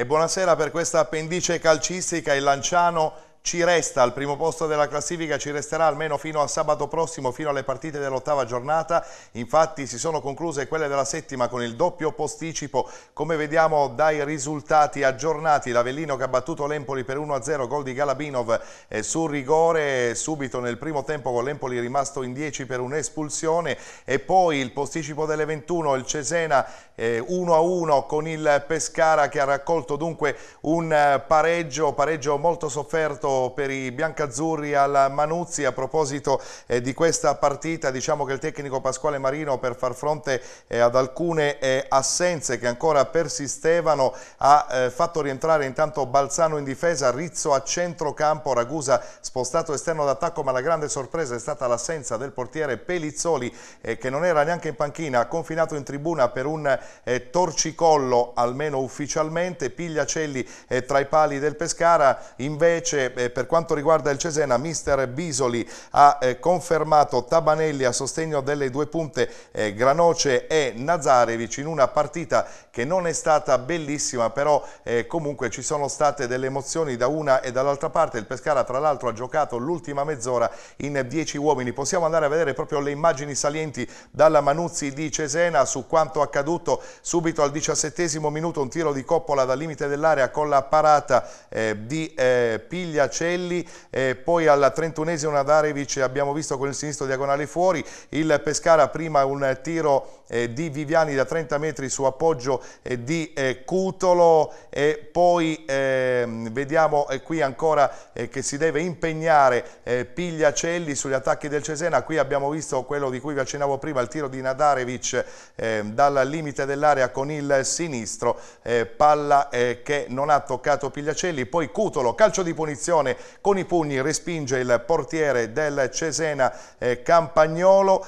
E buonasera per questa appendice calcistica il Lanciano ci resta al primo posto della classifica, ci resterà almeno fino a sabato prossimo, fino alle partite dell'ottava giornata. Infatti si sono concluse quelle della settima con il doppio posticipo. Come vediamo dai risultati aggiornati, l'Avellino che ha battuto l'Empoli per 1-0, gol di Galabinov eh, su rigore subito nel primo tempo con l'Empoli rimasto in 10 per un'espulsione e poi il posticipo delle 21, il Cesena 1-1 eh, con il Pescara che ha raccolto dunque un eh, pareggio, pareggio molto sofferto appuntamento per i biancazzurri al Manuzzi. A proposito eh, di questa partita, diciamo che il tecnico Pasquale Marino per far fronte eh, ad alcune eh, assenze che ancora persistevano ha eh, fatto rientrare intanto Balzano in difesa, Rizzo a centrocampo, Ragusa spostato esterno d'attacco, ma la grande sorpresa è stata l'assenza del portiere Pelizzoli eh, che non era neanche in panchina, confinato in tribuna per un eh, torcicollo almeno ufficialmente, Pigliacelli tra i pali del Pescara, invece eh, per quanto riguarda il Cesena, mister Bisoli ha eh, confermato Tabanelli a sostegno delle due punte eh, Granoce e Nazarevic in una partita che non è stata bellissima, però comunque ci sono state delle emozioni da una e dall'altra parte. Il Pescara tra l'altro ha giocato l'ultima mezz'ora in dieci uomini. Possiamo andare a vedere proprio le immagini salienti dalla Manuzzi di Cesena su quanto accaduto subito al diciassettesimo minuto un tiro di coppola dal limite dell'area con la parata eh, di eh, Piglia Celli eh, poi alla 31esima Darevic abbiamo visto con il sinistro diagonale fuori, il Pescara prima un tiro eh, di Viviani da 30 metri su appoggio eh, di eh, Cutolo e poi ehm, vediamo eh, qui ancora eh, che si deve impegnare eh, Pigliacelli sugli attacchi del Cesena, qui abbiamo visto quello di cui vi accennavo prima, il tiro di Nadarevic ehm, dal limite dell'area con il sinistro, palla che non ha toccato Pigliacelli, poi Cutolo, calcio di punizione con i pugni, respinge il portiere del Cesena Campagnolo,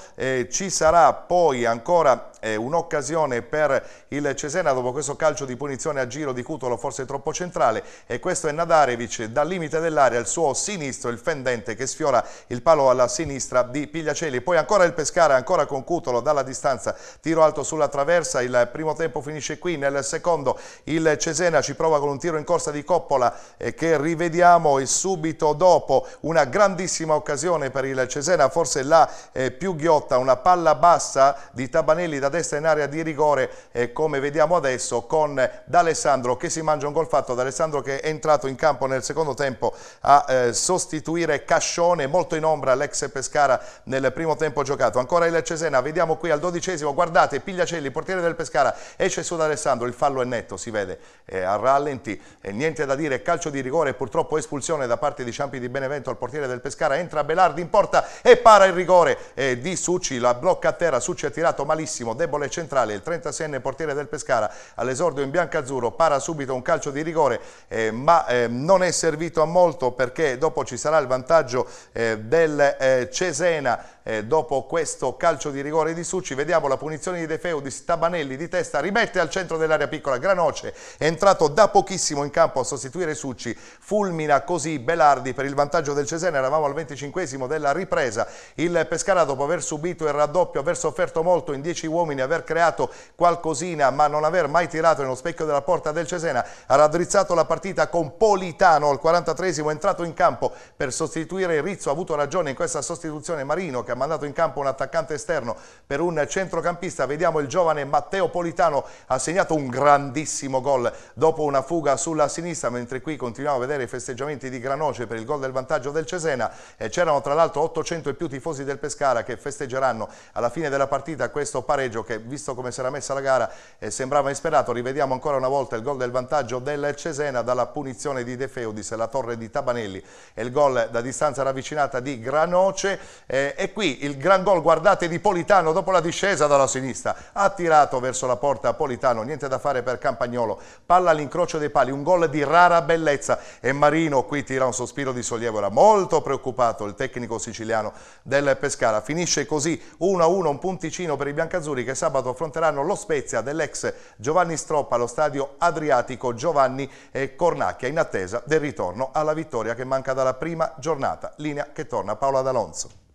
ci sarà poi ancora Agora, un'occasione per il Cesena dopo questo calcio di punizione a giro di Cutolo forse troppo centrale e questo è Nadarevic dal limite dell'area al suo sinistro il fendente che sfiora il palo alla sinistra di Pigliaceli poi ancora il Pescara ancora con Cutolo dalla distanza tiro alto sulla traversa il primo tempo finisce qui nel secondo il Cesena ci prova con un tiro in corsa di Coppola eh, che rivediamo e subito dopo una grandissima occasione per il Cesena forse la eh, più ghiotta una palla bassa di Tabanelli da destra in area di rigore eh, come vediamo adesso con D'Alessandro che si mangia un gol fatto, D'Alessandro che è entrato in campo nel secondo tempo a eh, sostituire Cascione, molto in ombra l'ex Pescara nel primo tempo giocato, ancora il Cesena, vediamo qui al dodicesimo, guardate Pigliacelli, portiere del Pescara, esce su D'Alessandro, il fallo è netto, si vede eh, a rallenti, niente da dire, calcio di rigore, purtroppo espulsione da parte di Ciampi di Benevento al portiere del Pescara, entra Belardi in porta e para il rigore eh, di Succi, la blocca a terra, Succi ha tirato malissimo, debole centrale, il 36enne portiere del Pescara all'esordio in biancazzurro para subito un calcio di rigore eh, ma eh, non è servito a molto perché dopo ci sarà il vantaggio eh, del eh, Cesena eh, dopo questo calcio di rigore di Succi, vediamo la punizione di De Feudis, Tabanelli di testa, rimette al centro dell'area piccola, Granoce è entrato da pochissimo in campo a sostituire Succi, fulmina così Belardi per il vantaggio del Cesena, eravamo al 25 della ripresa, il Pescara dopo aver subito il raddoppio, aver sofferto molto in 10 uomini, aver creato qualcosina ma non aver mai tirato nello specchio della porta del Cesena, ha raddrizzato la partita con Politano al 43 è entrato in campo per sostituire Rizzo, ha avuto ragione in questa sostituzione Marino che che ha mandato in campo un attaccante esterno per un centrocampista. Vediamo il giovane Matteo Politano ha segnato un grandissimo gol dopo una fuga sulla sinistra, mentre qui continuiamo a vedere i festeggiamenti di Granoce per il gol del vantaggio del Cesena. C'erano tra l'altro 800 e più tifosi del Pescara che festeggeranno alla fine della partita questo pareggio che visto come si era messa la gara eh, sembrava insperato. Rivediamo ancora una volta il gol del vantaggio del Cesena dalla punizione di De Feudis, la torre di Tabanelli e il gol da distanza ravvicinata di Granoce eh, e qui qui il gran gol, guardate, di Politano dopo la discesa dalla sinistra, ha tirato verso la porta Politano, niente da fare per Campagnolo, palla all'incrocio dei pali, un gol di rara bellezza e Marino qui tira un sospiro di sollievo, era molto preoccupato il tecnico siciliano del Pescara, finisce così 1-1, un punticino per i biancazzurri che sabato affronteranno lo Spezia dell'ex Giovanni Stroppa allo stadio Adriatico Giovanni e Cornacchia in attesa del ritorno alla vittoria che manca dalla prima giornata, linea che torna Paola D'Alonso.